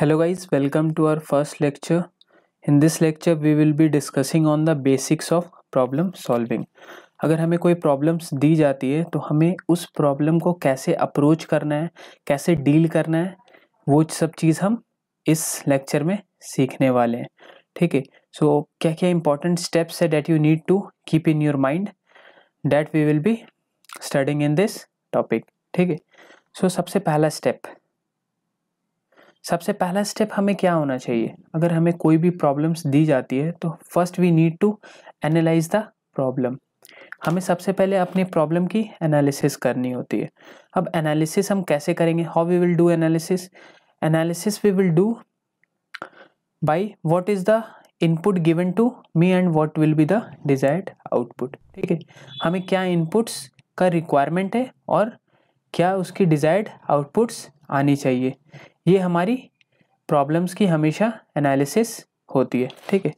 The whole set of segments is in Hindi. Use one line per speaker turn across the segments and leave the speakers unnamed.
Hello guys welcome to our first lecture in this lecture we will be discussing on the basics of problem solving अगर हमें कोई प्रॉब्लम्स दी जाती है तो हमें उस प्रॉब्लम को कैसे अप्रोच करना है कैसे डील करना है वो सब चीज़ हम इस लेक्चर में सीखने वाले हैं ठीक है सो क्या क्या इंपॉर्टेंट स्टेप्स है that you need to keep in your mind that we will be studying in this topic ठीक है सो सबसे पहला स्टेप सबसे पहला स्टेप हमें क्या होना चाहिए अगर हमें कोई भी प्रॉब्लम्स दी जाती है तो first we need to analyse the problem हमें सबसे पहले अपनी प्रॉब्लम की एनालिसिस करनी होती है अब एनालिसिस हम कैसे करेंगे how we will do analysis analysis we will do by what is the input given to me and what will be the desired output ठीक है हमें क्या इनपुट्स का रिक्वायरमेंट है और क्या उसकी डिजायर्ड आउटपुट्स आनी चाहिए ये हमारी प्रॉब्लम्स की हमेशा एनालिसिस होती है ठीक है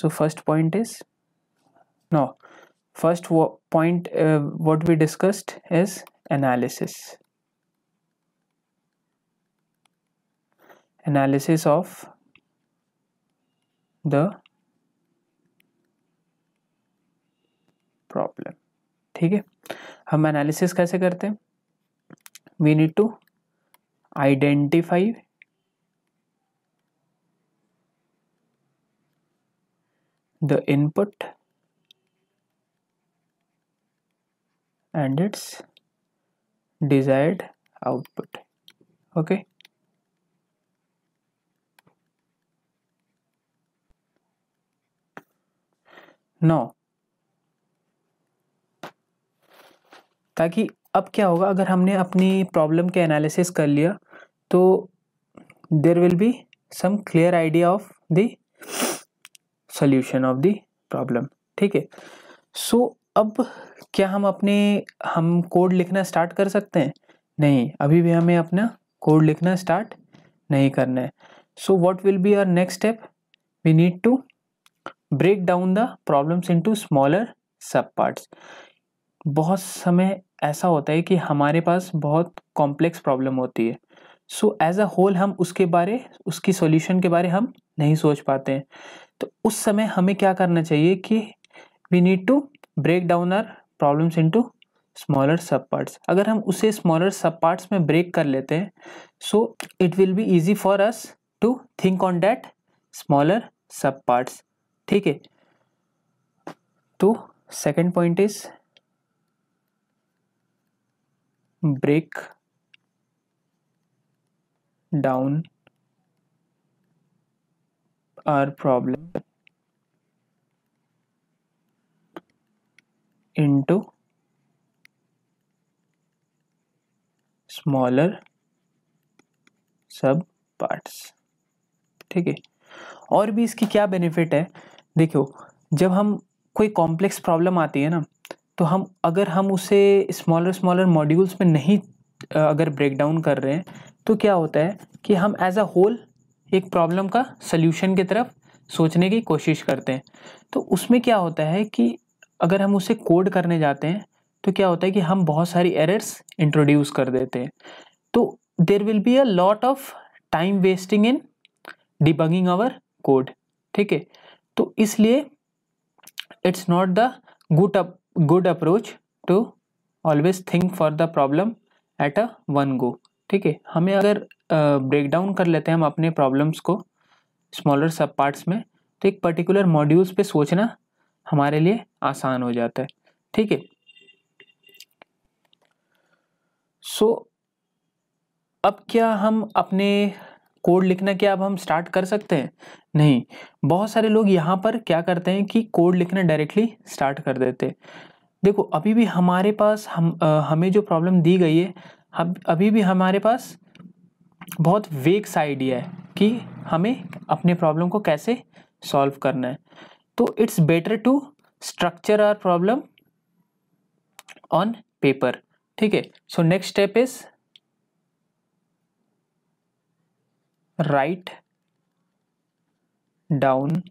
so first point is no first point what we discussed is analysis analysis of the problem ठीक है हम एनालिसिस कैसे करते हैं we need to identify the input and its desired output okay now ताकि अब क्या होगा अगर हमने अपनी प्रॉब्लम के एनालिसिस कर लिया तो there will be some clear idea of the solution of the problem ठीक है सो अब क्या हम अपने हम कोड लिखना स्टार्ट कर सकते हैं नहीं अभी भी हमें अपना कोड लिखना स्टार्ट नहीं करना है so what will be our next step we need to break down the problems into smaller sub parts बहुत समय ऐसा होता है कि हमारे पास बहुत कॉम्प्लेक्स प्रॉब्लम होती है सो एज अ होल हम उसके बारे उसकी सॉल्यूशन के बारे हम नहीं सोच पाते हैं तो उस समय हमें क्या करना चाहिए कि we need to break down our problems into smaller sub parts अगर हम उसे स्मॉलर सब पार्ट्स में ब्रेक कर लेते हैं so it will be easy for us to think on that smaller sub parts ठीक है तो second point is break down our problem into smaller sub parts ठीक है और भी इसकी क्या बेनिफिट है देखो जब हम कोई कॉम्प्लेक्स प्रॉब्लम आती है ना तो हम अगर हम उसे स्मॉलर स्मॉलर मॉड्यूल्स में नहीं अगर ब्रेक डाउन कर रहे हैं तो क्या होता है कि हम एज अ होल एक प्रॉब्लम का सल्यूशन की तरफ सोचने की कोशिश करते हैं तो उसमें क्या होता है कि अगर हम उसे कोड करने जाते हैं तो क्या होता है कि हम बहुत सारी एरर्स इंट्रोड्यूस कर देते हैं तो there will be a lot of time wasting in debugging our code ठीक है तो इसलिए it's not the good up good approach to always think for the problem at a one go ठीक है हमें अगर ब्रेक uh, डाउन कर लेते हैं हम अपने प्रॉब्लम्स को स्मॉलर सब पार्ट्स में तो एक पर्टिकुलर मॉड्यूल्स पे सोचना हमारे लिए आसान हो जाता है ठीक है सो अब क्या हम अपने कोड लिखना क्या अब हम स्टार्ट कर सकते हैं नहीं बहुत सारे लोग यहाँ पर क्या करते हैं कि कोड लिखना डायरेक्टली स्टार्ट कर देते हैं देखो अभी भी हमारे पास हम आ, हमें जो प्रॉब्लम दी गई है हम अभी भी हमारे पास बहुत वेग सा आइडिया है कि हमें अपने प्रॉब्लम को कैसे सॉल्व करना है तो it's better to structure our problem on paper ठीक है so next step is write down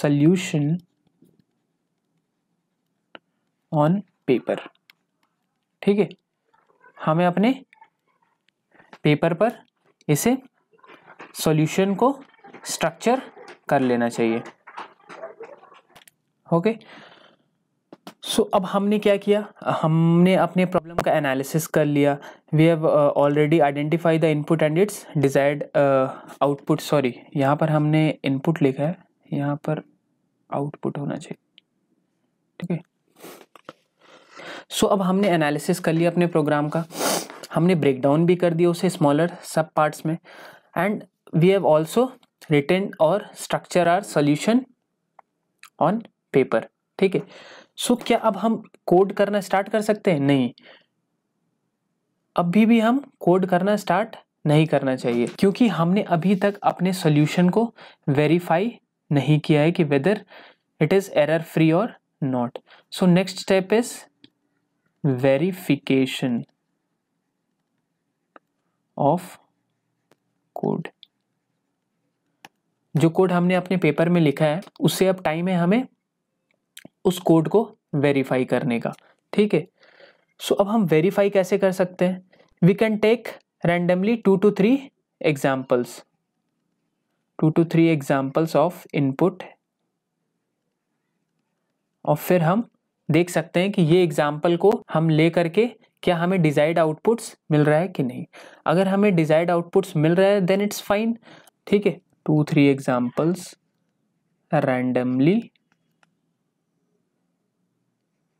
solution on paper ठीक है हमें अपने पेपर पर इसे सॉल्यूशन को स्ट्रक्चर कर लेना चाहिए ओके सो so, अब हमने क्या किया हमने अपने प्रॉब्लम का एनालिसिस कर लिया we have already identify the input and it's desired output sorry यहाँ पर हमने इनपुट लिखा है यहाँ पर आउटपुट होना चाहिए ठीक है सो अब हमने एनालिसिस कर लिया अपने प्रोग्राम का हमने ब्रेक डाउन भी कर दिया उसे स्मॉलर सब पार्ट्स में and we have also written और structure our solution on paper ठीक है सो क्या अब हम कोड करना स्टार्ट कर सकते हैं नहीं अभी भी हम कोड करना स्टार्ट नहीं करना चाहिए क्योंकि हमने अभी तक अपने सोल्यूशन को वेरीफाई नहीं किया है कि whether it is error free और not so next step is verification of code जो कोड हमने अपने पेपर में लिखा है उससे अब टाइम है हमें उस कोड को वेरीफाई करने का ठीक है सो अब हम वेरीफाई कैसे कर सकते हैं we can take randomly two two three examples two two three examples of input और फिर हम देख सकते हैं कि ये एग्जाम्पल को हम ले करके क्या हमें डिजाइड आउटपुट्स मिल रहा है कि नहीं अगर हमें डिजाइड आउटपुट्स मिल रहा है देन इट्स फाइन ठीक है two three examples randomly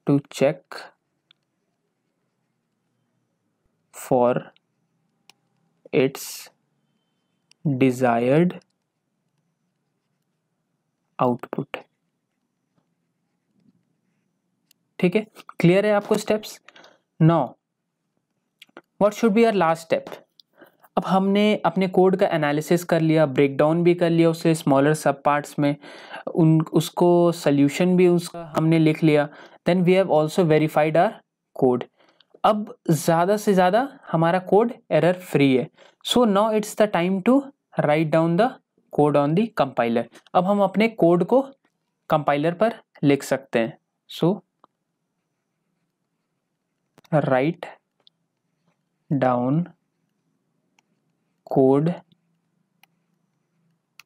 to check for its desired output ठीक है क्लियर है आपको steps now what should be our last step अब हमने अपने कोड का एनालिसिस कर लिया ब्रेक डाउन भी कर लिया उसे स्मॉलर सब पार्ट्स में उन उसको सोल्यूशन भी उसका हमने लिख लिया then we have also verified our code अब ज़्यादा से ज़्यादा हमारा कोड एरर फ्री है so now it's the time to write down the code on the compiler अब हम अपने कोड को कंपाइलर पर लिख सकते हैं सो so, write down code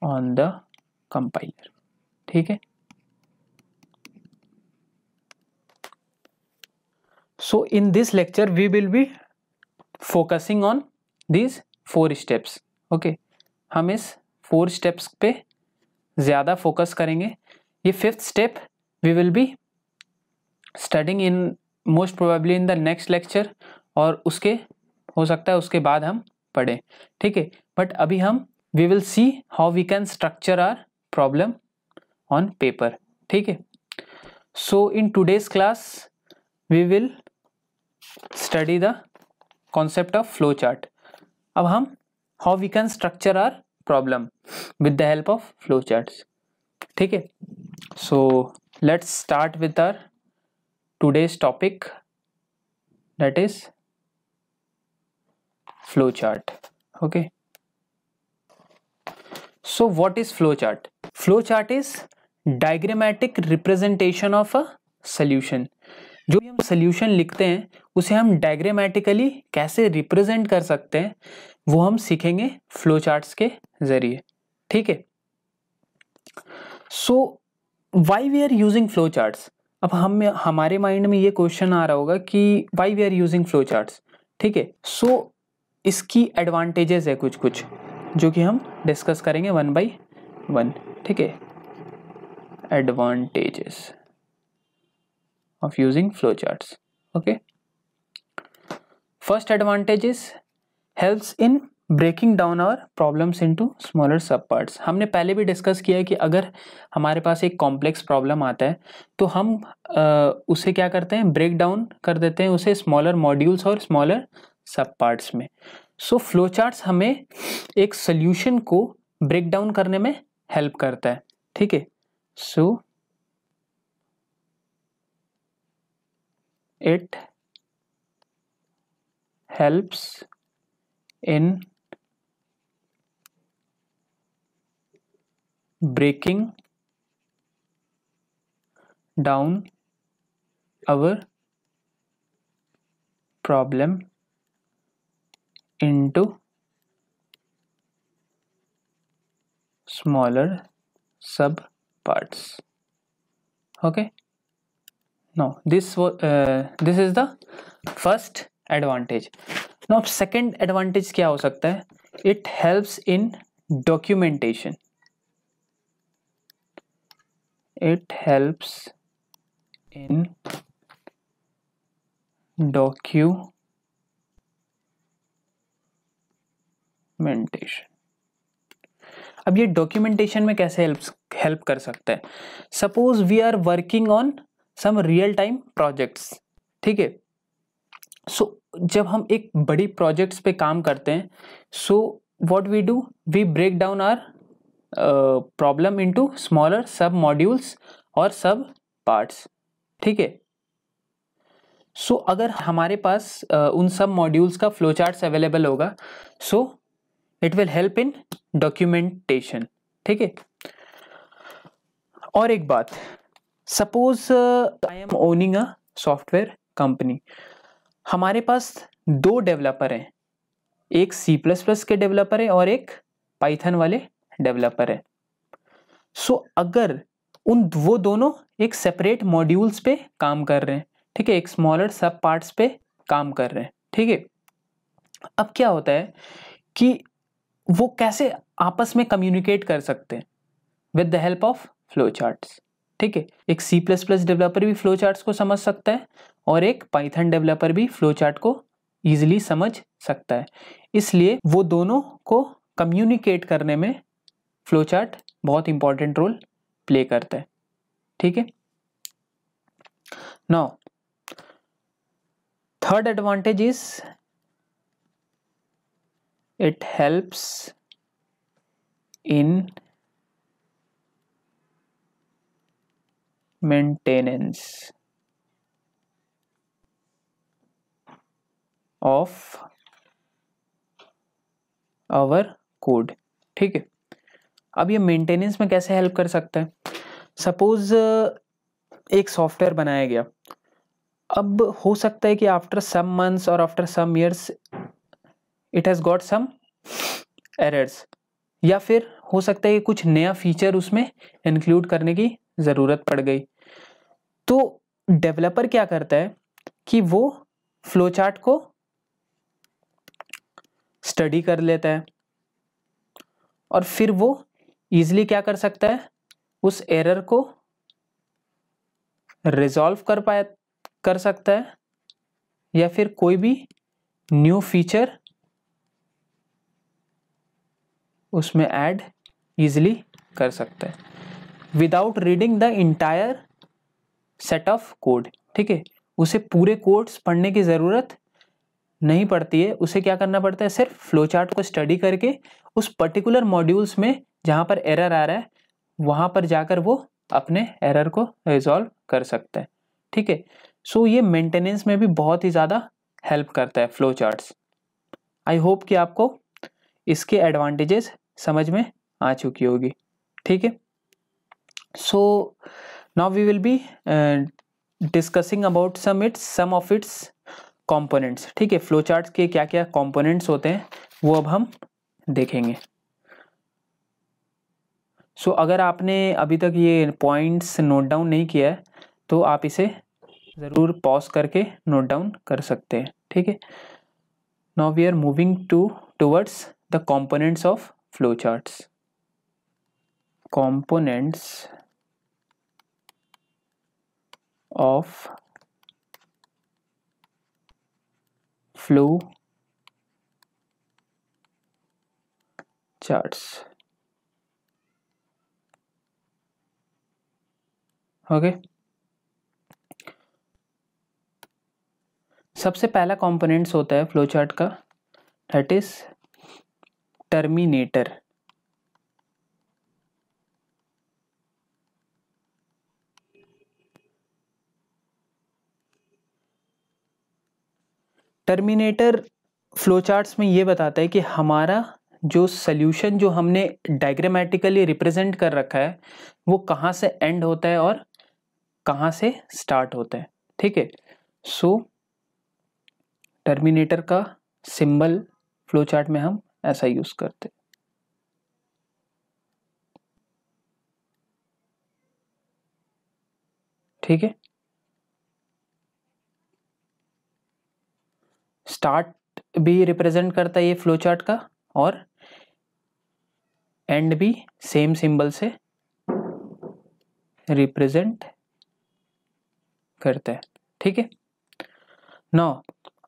on the compiler ठीक है so in this lecture we will be focusing on these four steps okay हम इस फोर स्टेप्स पे ज़्यादा फोकस करेंगे ये fifth step we will be studying in most probably in the next lecture और उसके हो सकता है उसके बाद हम पढ़ें ठीक है बट अभी हम we will see how we can structure our problem on paper ठीक है so in today's class we will study the concept of flow chart अब हम how we can structure our problem with the help of flow charts ठीक है so let's start with our today's topic that is flowchart okay so what is flowchart flowchart is diagrammatic representation of a solution जो भी हम सोल्यूशन लिखते हैं उसे हम डायग्रामेटिकली कैसे रिप्रेजेंट कर सकते हैं वो हम सीखेंगे फ्लो चार्ट्स के जरिए ठीक है so why we are using flow charts अब हम हमारे माइंड में ये क्वेश्चन आ रहा होगा कि why we are using flow chart ठीक है सो इसकी एडवांटेजेस है कुछ कुछ जो कि हम डिस्कस करेंगे वन बाई वन ठीक है advantages of using flow charts okay first advantages helps in breaking down our problems into smaller sub parts हमने पहले भी डिस्कस किया है कि अगर हमारे पास एक कॉम्प्लेक्स प्रॉब्लम आता है तो हम आ, उसे क्या करते हैं ब्रेक डाउन कर देते हैं उसे स्मॉलर मॉड्यूल्स और स्मॉलर सब पार्ट्स में सो फ्लो चार्ट्स हमें एक सोल्यूशन को ब्रेक डाउन करने में हेल्प करता है ठीक है so it helps in breaking down our problem into smaller sub parts okay now this uh, this is the first advantage now second advantage क्या हो सकता है it helps in documentation it helps in documentation अब ये डॉक्यूमेंटेशन में कैसे हेल्प हेल्प कर सकते हैं suppose we are working on some real time projects ठीक है सो जब हम एक बड़ी प्रोजेक्ट्स पे काम करते हैं so what we do we break down our problem into smaller sub modules और सब पार्ट्स ठीक है सो अगर हमारे पास uh, उन सब मॉड्यूल्स का फ्लो चार्ट्स अवेलेबल होगा so it will help in documentation ठीक है और एक बात suppose I am owning a software company हमारे पास दो डेवलपर हैं एक सी प्लस प्लस के डेवलपर है और एक पाइथन वाले डेवलपर है सो so, अगर उन वो दोनों एक सेपरेट मॉड्यूल्स पे काम कर रहे हैं ठीक है एक स्मॉलर सब पार्ट्स पे काम कर रहे हैं ठीक है अब क्या होता है कि वो कैसे आपस में कम्युनिकेट कर सकते हैं with the help of flow charts ठीक है एक सी प्लस प्लस डेवलपर भी फ्लो चार्ट्स को समझ सकता है और एक पाइथन डेवलपर भी फ्लो चार्ट को ईजिली समझ सकता है इसलिए वो दोनों को कम्युनिकेट करने में फ्लो चार्ट बहुत इंपॉर्टेंट रोल प्ले करता है ठीक है now third advantage is it helps in maintenance of our code ठीक है अब ये मेंटेनेंस में कैसे हेल्प कर सकता है सपोज एक सॉफ्टवेयर बनाया गया अब हो सकता है कि आफ्टर सम मंथ्स और after some years it has got some errors या फिर हो सकता है कि कुछ नया फीचर उसमें इंक्लूड करने की ज़रूरत पड़ गई तो डेवलपर क्या करता है कि वो फ्लो चार्ट को स्टडी कर लेता है और फिर वो ईजिली क्या कर सकता है उस एरर को रिजॉल्व कर पाया कर सकता है या फिर कोई भी न्यू फीचर उसमें ऐड ईज़िली कर सकता है without reading the entire set of code ठीक है उसे पूरे कोड्स पढ़ने की ज़रूरत नहीं पड़ती है उसे क्या करना पड़ता है सिर्फ फ्लो चार्ट को स्टडी करके उस पर्टिकुलर मॉड्यूल्स में जहाँ पर एरर आ रहा है वहाँ पर जाकर वो अपने एरर को रिजॉल्व कर सकते हैं ठीक है सो ये मेंटेनेंस में भी बहुत ही ज़्यादा हेल्प करता है फ्लो चार्ट्स आई होप कि आपको इसके एडवांटेजेस समझ में आ चुकी होगी ठीक है so now we will be discussing about some its some of its components ठीक है फ्लो चार्ट्स के क्या क्या कॉम्पोनेंट्स होते हैं वो अब हम देखेंगे सो अगर आपने अभी तक ये पॉइंट्स नोट डाउन नहीं किया है तो आप इसे ज़रूर पॉज करके नोट डाउन कर सकते हैं ठीक है now we are moving to towards the components of flow charts components of flow charts okay सबसे पहला कंपोनेंट्स होता है फ्लो चार्ट का that is terminator terminator flow charts में ये बताता है कि हमारा जो सल्यूशन जो हमने डायग्रामेटिकली रिप्रेजेंट कर रखा है वो कहाँ से एंड होता है और कहाँ से स्टार्ट होते हैं ठीक है सो टर्मिनेटर का सिंबल फ्लो चार्ट में हम ऐसा यूज़ करते ठीक है स्टार्ट भी रिप्रेजेंट करता है ये फ्लो चार्ट का और एंड भी सेम सिंबल से रिप्रेजेंट करता है ठीक है नौ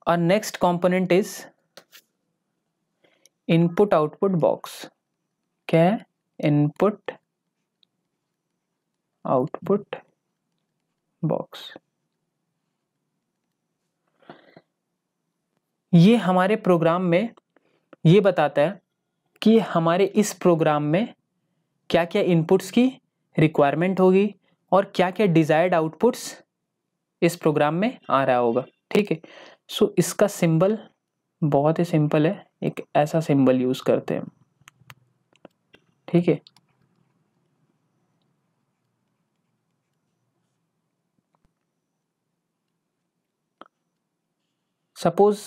और next component is input output box क्या है इनपुट आउटपुट बॉक्स ये हमारे प्रोग्राम में ये बताता है कि हमारे इस प्रोग्राम में क्या क्या इनपुट्स की रिक्वायरमेंट होगी और क्या क्या डिज़ायर्ड आउटपुट्स इस प्रोग्राम में आ रहा होगा ठीक है सो इसका सिंबल बहुत ही सिंपल है एक ऐसा सिंबल यूज़ करते हैं ठीक है सपोज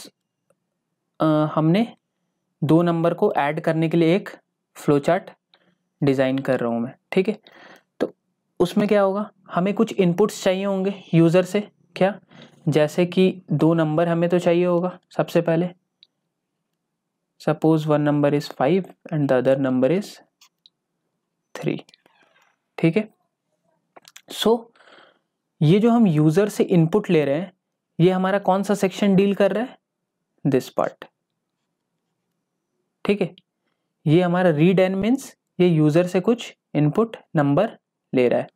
हमने दो नंबर को ऐड करने के लिए एक फ्लो चार्ट डिज़ाइन कर रहा हूँ मैं ठीक है तो उसमें क्या होगा हमें कुछ इनपुट्स चाहिए होंगे यूज़र से क्या जैसे कि दो नंबर हमें तो चाहिए होगा सबसे पहले suppose one number is five and the other number is three ठीक है सो ये जो हम यूज़र से इनपुट ले रहे हैं ये हमारा कौन सा सेक्शन डील कर रहा है दिस पार्ट ठीक है ये हमारा रीड एंड मीन्स ये यूज़र से कुछ इनपुट नंबर ले रहा है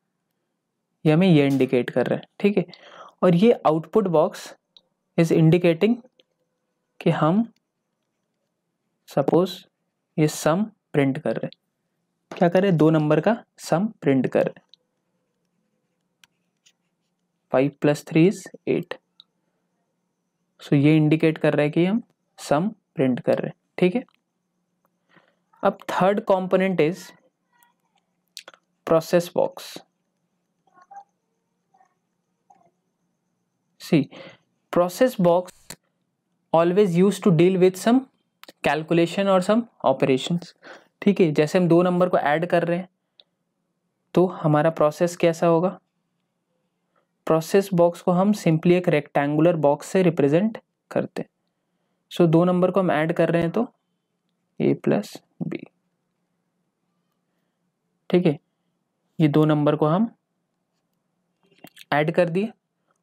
ये हमें ये इंडिकेट कर रहा है ठीक है और ये आउटपुट बॉक्स इज इंडिकेटिंग कि हम सपोज ये सम प्रिंट कर रहे हैं क्या कर रहे हैं दो नंबर का सम प्रिंट कर रहे हैं five plus three is eight so ये इंडिकेट कर रहे हैं कि हम सम प्रिंट कर रहे हैं ठीक है अब third component is process box see process box always used to deal with some calculation or some operations ठीक है जैसे हम दो नंबर को ऐड कर रहे हैं तो हमारा प्रोसेस कैसा होगा प्रोसेस बॉक्स को हम सिंपली एक रेक्टेंगुलर बॉक्स से रिप्रेजेंट करते हैं सो so, दो नंबर को हम ऐड कर रहे हैं तो ए प्लस बी ठीक है ये दो नंबर को हम ऐड कर दिए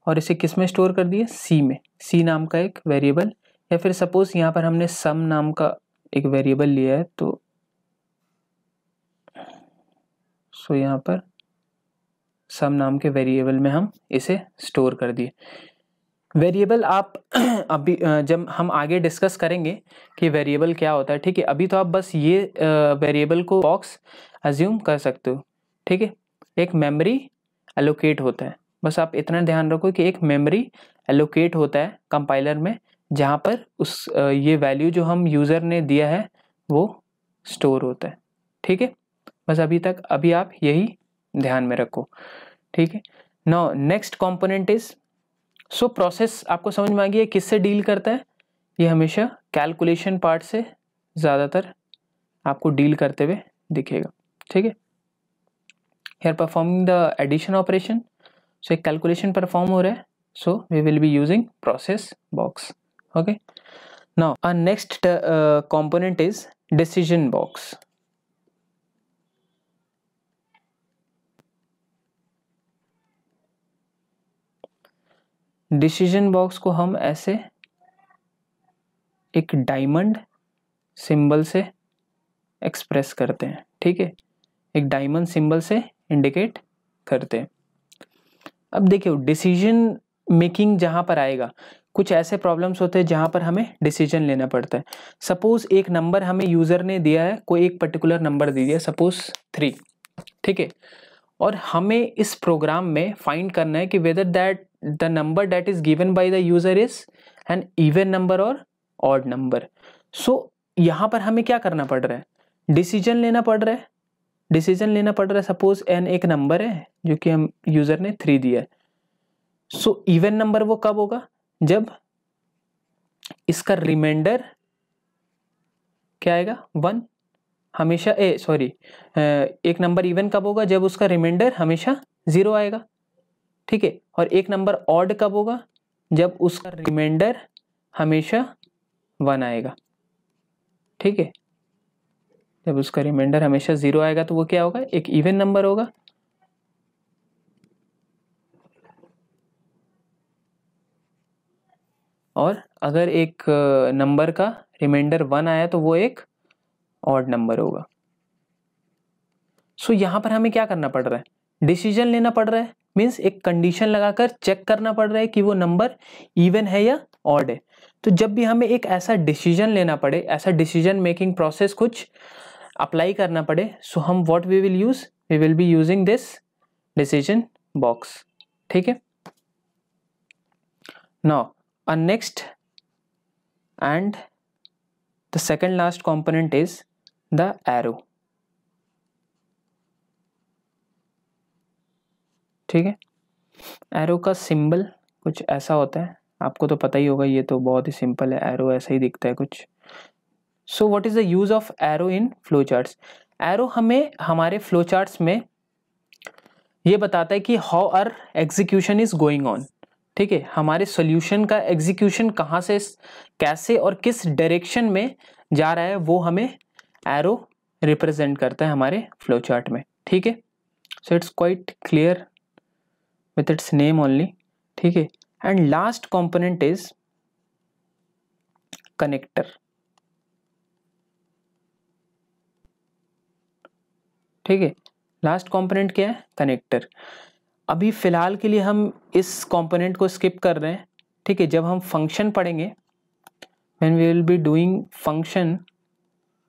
और इसे किस में स्टोर कर दिया सी में सी नाम का एक वेरिएबल या फिर सपोज यहाँ पर हमने सम नाम का एक वेरिएबल लिया है तो सो यहाँ पर सम नाम के वेरिएबल में हम इसे स्टोर कर दिए वेरिएबल आप अभी जब हम आगे डिस्कस करेंगे कि वेरिएबल क्या होता है ठीक है अभी तो आप बस ये वेरिएबल को बॉक्स अज्यूम कर सकते हो ठीक है एक मेमोरी एलोकेट होता है बस आप इतना ध्यान रखो कि एक मेमोरी एलोकेट होता है कंपाइलर में जहाँ पर उस ये वैल्यू जो हम यूज़र ने दिया है वो स्टोर होता है ठीक है बस अभी तक अभी आप यही ध्यान में रखो ठीक है now next component is so process आपको समझ में आ गई है किससे डील करता है ये हमेशा कैलकुलेशन पार्ट से ज़्यादातर आपको डील करते हुए दिखेगा ठीक है here performing the addition operation so एक कैलकुलेशन परफॉर्म हो रहा है so we will be using process box okay ना a next uh, is decision box decision box को हम ऐसे एक डायमंड सिंबल से एक्सप्रेस करते हैं ठीक है एक डायमंड सिंबल से इंडिकेट करते हैं अब देखियो डिसीजन मेकिंग जहाँ पर आएगा कुछ ऐसे प्रॉब्लम्स होते हैं जहाँ पर हमें डिसीजन लेना पड़ता है सपोज एक नंबर हमें यूज़र ने दिया है कोई एक पर्टिकुलर नंबर दे दिया सपोज थ्री ठीक है और हमें इस प्रोग्राम में फाइंड करना है कि whether that the number that is given by the user is an even number और ऑड नंबर सो यहाँ पर हमें क्या करना पड़ रहा है डिसीजन लेना पड़ रहा है डिसीजन लेना पड़ रहा है सपोज एन एक नंबर है जो कि हम यूज़र ने थ्री दिया है सो इवन नंबर वो कब होगा जब इसका रिमाइंडर क्या आएगा वन हमेशा ए सॉरी एक नंबर इवन कब होगा जब उसका रिमाइंडर हमेशा ज़ीरो आएगा ठीक है और एक नंबर ऑड कब होगा जब उसका रिमाइंडर हमेशा वन आएगा ठीक है जब उसका रिमाइंडर हमेशा ज़ीरो आएगा तो वो क्या होगा एक इवन नंबर होगा और अगर एक नंबर का रिमाइंडर वन आया तो वो एक ऑड नंबर होगा सो so, यहाँ पर हमें क्या करना पड़ रहा है डिसीजन लेना पड़ रहा है मीन्स एक कंडीशन लगाकर चेक करना पड़ रहा है कि वो नंबर इवन है या ऑड है तो जब भी हमें एक ऐसा डिसीजन लेना पड़े ऐसा डिसीजन मेकिंग प्रोसेस कुछ अप्लाई करना पड़े सो हम what we will use we will be using this decision box ठीक है now a next and the second last component is the arrow ठीक है एरो का सिंबल कुछ ऐसा होता है आपको तो पता ही होगा ये तो बहुत ही सिंपल है एरो ऐसा ही दिखता है कुछ so what is the use of arrow in flow charts arrow हमें हमारे फ्लो चार्ट्स में ये बताता है कि how our execution is going on ठीक है हमारे सोल्यूशन का एग्जीक्यूशन कहाँ से कैसे और किस डायरेक्शन में जा रहा है वो हमें एरो रिप्रेजेंट करता है हमारे फ्लो चार्ट में ठीक है so it's quite clear with its name only ठीक है and last component is connector ठीक है लास्ट कंपोनेंट क्या है कनेक्टर अभी फ़िलहाल के लिए हम इस कंपोनेंट को स्किप कर रहे हैं ठीक है जब हम फंक्शन पढ़ेंगे when we will be doing function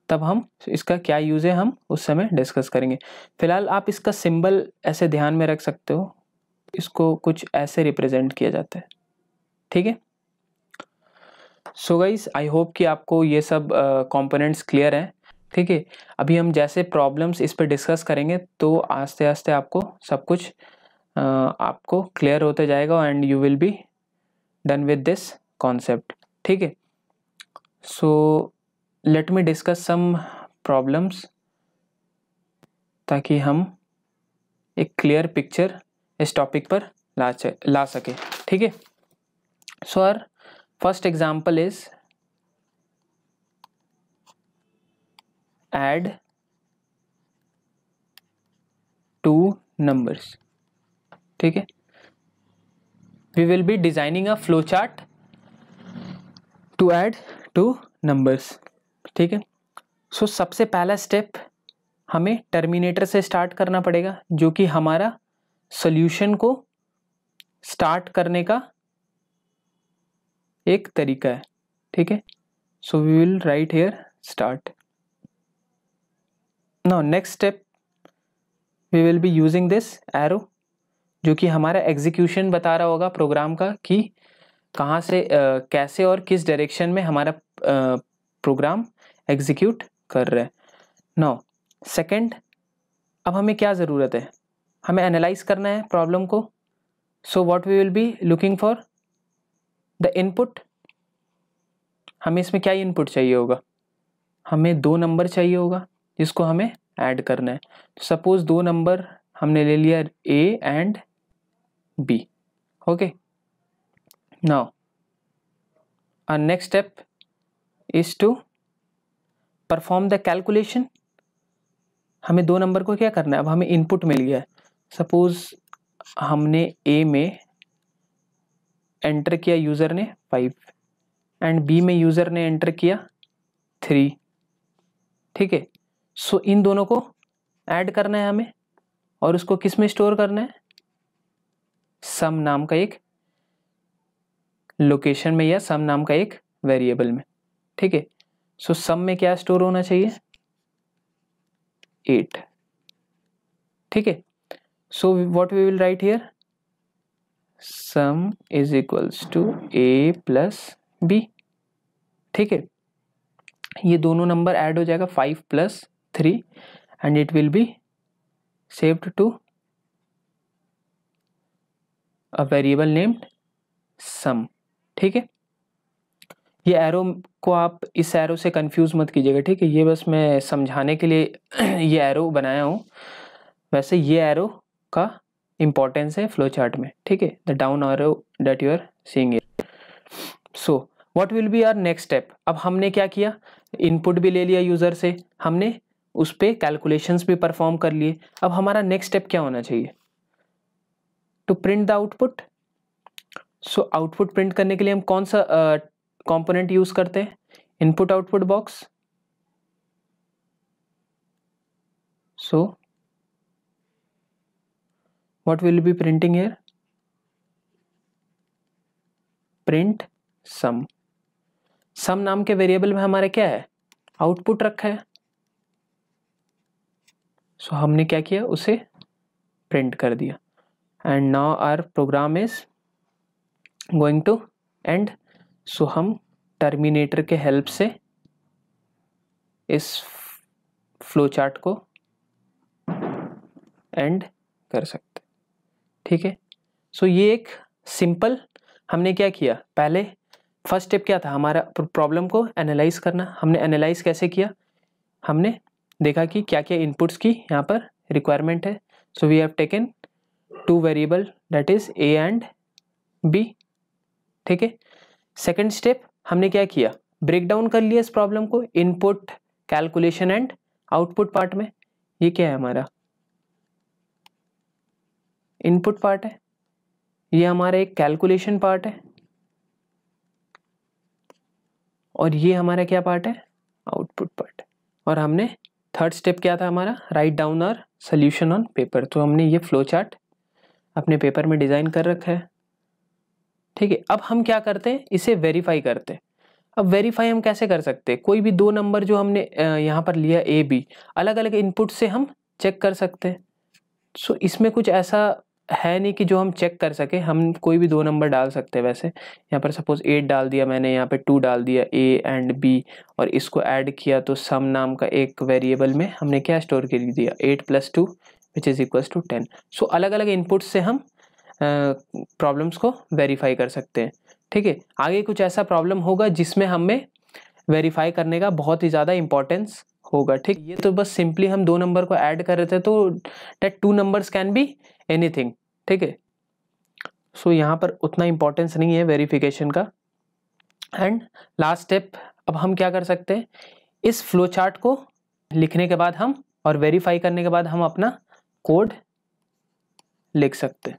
तब हम इसका क्या यूज़ है हम उस समय डिस्कस करेंगे फिलहाल आप इसका सिंबल ऐसे ध्यान में रख सकते हो इसको कुछ ऐसे रिप्रेजेंट किया जाता है ठीक है सो गाइस आई होप कि आपको ये सब कंपोनेंट्स क्लियर हैं ठीक है अभी हम जैसे प्रॉब्लम्स इस पर डिस्कस करेंगे तो आस्ते आस्ते आपको सब कुछ आपको क्लियर होते जाएगा and you will be done with this concept ठीक है so let me discuss some problems ताकि हम एक क्लियर पिक्चर इस टॉपिक पर ला ला सके ठीक है so our first example is add two numbers ठीक है we will be designing a flow chart to add two numbers ठीक है सो so, सबसे पहला स्टेप हमें टर्मिनेटर से स्टार्ट करना पड़ेगा जो कि हमारा सोल्यूशन को स्टार्ट करने का एक तरीका है ठीक है so we will write here start now next step we will be using this arrow जो कि हमारा एग्जीक्यूशन बता रहा होगा प्रोग्राम का कि कहाँ से uh, कैसे और किस डायरेक्शन में हमारा प्रोग्राम प्रोग्राम एग्जीक्यूट कर रहा है नो सेकंड अब हमें क्या ज़रूरत है हमें एनालाइज करना है प्रॉब्लम को so what we will be looking for the input हमें इसमें क्या इनपुट चाहिए होगा हमें दो नंबर चाहिए होगा जिसको हमें ऐड करना है तो सपोज दो नंबर हमने ले लिया A and B okay now our next step is to perform the calculation हमें दो नंबर को क्या करना है अब हमें इनपुट मिल गया है सपोज हमने ए में एंटर किया यूज़र ने फाइव एंड बी में यूज़र ने एंटर किया थ्री ठीक है सो इन दोनों को ऐड करना है हमें और उसको किस में स्टोर करना है सम नाम का एक लोकेशन में या सम नाम का एक वेरिएबल में ठीक है सो सम में क्या स्टोर होना चाहिए एट ठीक है so what we will write here sum is equals to A plus B ठीक है ये दोनों नंबर ऐड हो जाएगा five plus 3 and it will be saved to a variable named sum ठीक है ये एरो को आप इस एरो से कंफ्यूज मत कीजिएगा ठीक है ये बस मैं समझाने के लिए ये एरो बनाया हूँ वैसे ये एरो का इंपॉर्टेंस है फ्लो चार्ट में ठीक है the down arrow that you are seeing it so what will be our next step अब हमने क्या किया इनपुट भी ले लिया यूज़र से हमने उस पर कैलकुलेशंस भी परफॉर्म कर लिए अब हमारा नेक्स्ट स्टेप क्या होना चाहिए to print the output so output print करने के लिए हम कौन सा कंपोनेंट uh, यूज करते हैं input output box so what will be printing here print sum sum नाम के वेरिएबल में हमारे क्या है आउटपुट रखा है सो so, हमने क्या किया उसे प्रिंट कर दिया and now our program is going to end so हम टर्मिनेटर के हेल्प से इस फ्लो चार्ट को एंड कर सकते ठीक है सो ये एक सिंपल हमने क्या किया पहले फर्स्ट स्टेप क्या था हमारा प्रॉब्लम को एनालाइज करना हमने एनालाइज कैसे किया हमने देखा कि क्या क्या इनपुट्स की यहाँ पर रिक्वायरमेंट है so we have taken two variable that is A and B ठीक है सेकेंड स्टेप हमने क्या किया ब्रेक डाउन कर लिया इस प्रॉब्लम को input calculation and output part में ये क्या है हमारा इनपुट पार्ट है ये हमारा एक कैलकुलेशन पार्ट है और ये हमारा क्या पार्ट है आउटपुट पार्ट और हमने थर्ड स्टेप क्या था हमारा write down our solution on paper तो हमने ये फ्लो चार्ट अपने पेपर में डिज़ाइन कर रखा है ठीक है अब हम क्या करते हैं इसे वेरीफाई करते हैं अब वेरीफाई हम कैसे कर सकते हैं कोई भी दो नंबर जो हमने यहाँ पर लिया ए बी अलग अलग इनपुट से हम चेक कर सकते हैं सो इसमें कुछ ऐसा है नहीं कि जो हम चेक कर सके हम कोई भी दो नंबर डाल सकते हैं वैसे यहाँ पर सपोज़ एट डाल दिया मैंने यहाँ पे टू डाल दिया ए एंड बी और इसको ऐड किया तो सम नाम का एक वेरिएबल में हमने क्या स्टोर कर दिया eight plus two which is equals to ten so अलग अलग इनपुट्स से हम प्रॉब्लम्स को वेरीफाई कर सकते हैं ठीक है आगे कुछ ऐसा प्रॉब्लम होगा जिसमें हमें वेरीफाई करने का बहुत ही ज़्यादा इंपॉर्टेंस होगा ठीक ये तो बस सिंपली हम दो नंबर को ऐड कर रहे थे तो that two numbers can be anything ठीक है सो यहाँ पर उतना इम्पोर्टेंस नहीं है वेरिफिकेशन का एंड लास्ट स्टेप अब हम क्या कर सकते हैं इस फ्लो चार्ट को लिखने के बाद हम और वेरीफाई करने के बाद हम अपना कोड लिख सकते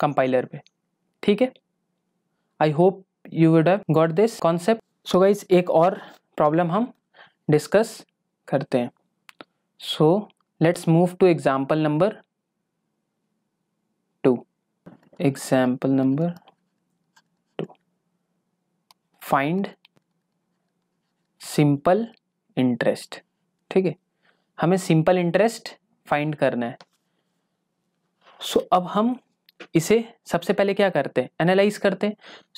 कंपाइलर पे ठीक है I hope you would have got this concept so guys एक और प्रॉब्लम हम डिस्कस करते हैं so let's move to example number two example number two find simple interest ठीक है हमें सिंपल इंटरेस्ट फाइंड करना है सो so, अब हम इसे सबसे पहले क्या करते हैं एनालाइज करते हैं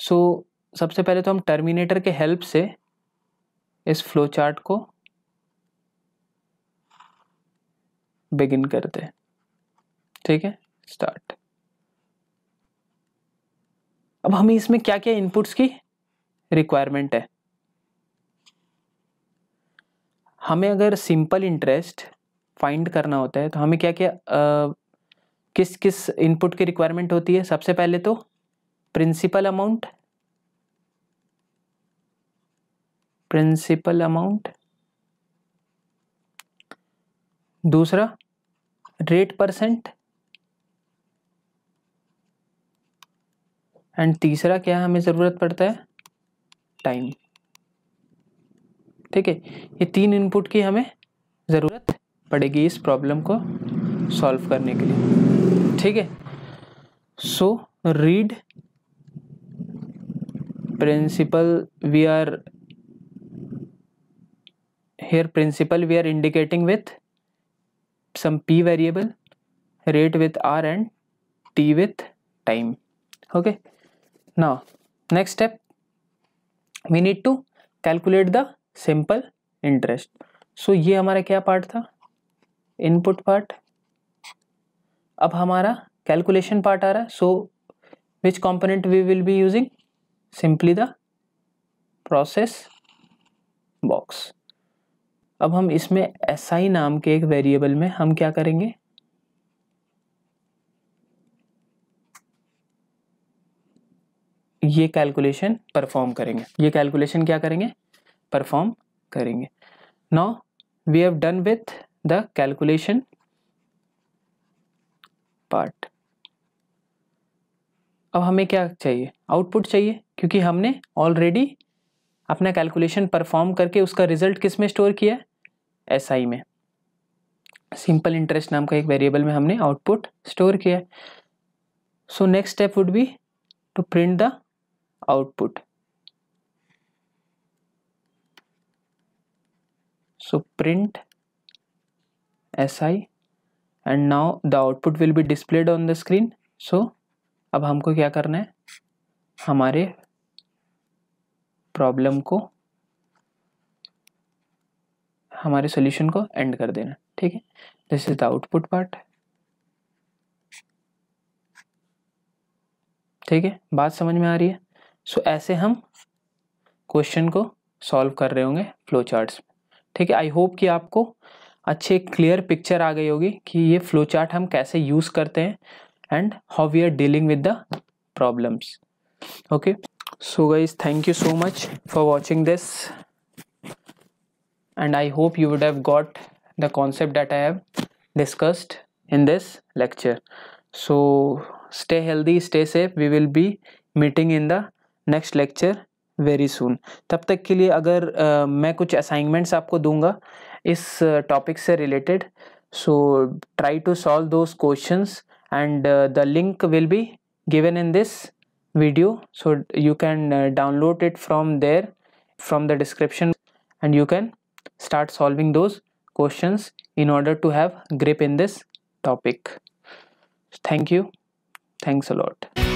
सो so, सबसे पहले तो हम टर्मिनेटर के हेल्प से इस फ्लो चार्ट को बिगिन करते हैं ठीक है स्टार्ट अब हमें इसमें क्या क्या इनपुट्स की रिक्वायरमेंट है हमें अगर सिंपल इंटरेस्ट फाइंड करना होता है तो हमें क्या क्या आ, किस किस इनपुट की रिक्वायरमेंट होती है सबसे पहले तो प्रिंसिपल अमाउंट प्रिंसिपल अमाउंट दूसरा रेट परसेंट एंड तीसरा क्या हमें ज़रूरत पड़ता है टाइम ठीक है ये तीन इनपुट की हमें ज़रूरत पड़ेगी इस प्रॉब्लम को सॉल्व करने के लिए ठीक है so read principal we are here principal we are indicating with some p variable rate with r and t with time okay now next step we need to calculate the simple interest so ye hamara kya part tha input part ab hamara calculation part aa raha so which component we will be using simply the process box अब हम इसमें एस आई नाम के एक वेरिएबल में हम क्या करेंगे ये कैलकुलेशन परफॉर्म करेंगे ये कैलकुलेशन क्या करेंगे परफॉर्म करेंगे now we have done with the calculation part अब हमें क्या चाहिए आउटपुट चाहिए क्योंकि हमने ऑलरेडी अपना कैलकुलेशन परफॉर्म करके उसका रिजल्ट किस में स्टोर किया है एस SI में सिंपल इंटरेस्ट नाम का एक वेरिएबल में हमने आउटपुट स्टोर किया है so next step would be to print the output print S I and now the output will be displayed on the screen so अब हमको क्या करना है हमारे प्रॉब्लम को हमारे सोल्यूशन को एंड कर देना ठीक है this is the output part ठीक है बात समझ में आ रही है सो so, ऐसे हम क्वेश्चन को सॉल्व कर रहे होंगे फ्लो चार्ट्स में ठीक है आई होप कि आपको अच्छे क्लियर पिक्चर आ गई होगी कि ये फ्लो चार्ट हम कैसे यूज़ करते हैं and how we are dealing with the problems okay so guys thank you so much for watching this and I hope you would have got the concept that I have discussed in this lecture. So stay healthy, stay safe. We will be meeting in the next lecture very soon. तब तक के लिए अगर मैं कुछ assignments आपको दूंगा इस topic related, so try to solve those questions and the link will be given in this video. So you can download it from there, from the description, and you can start solving those questions in order to have grip in this topic thank you thanks a lot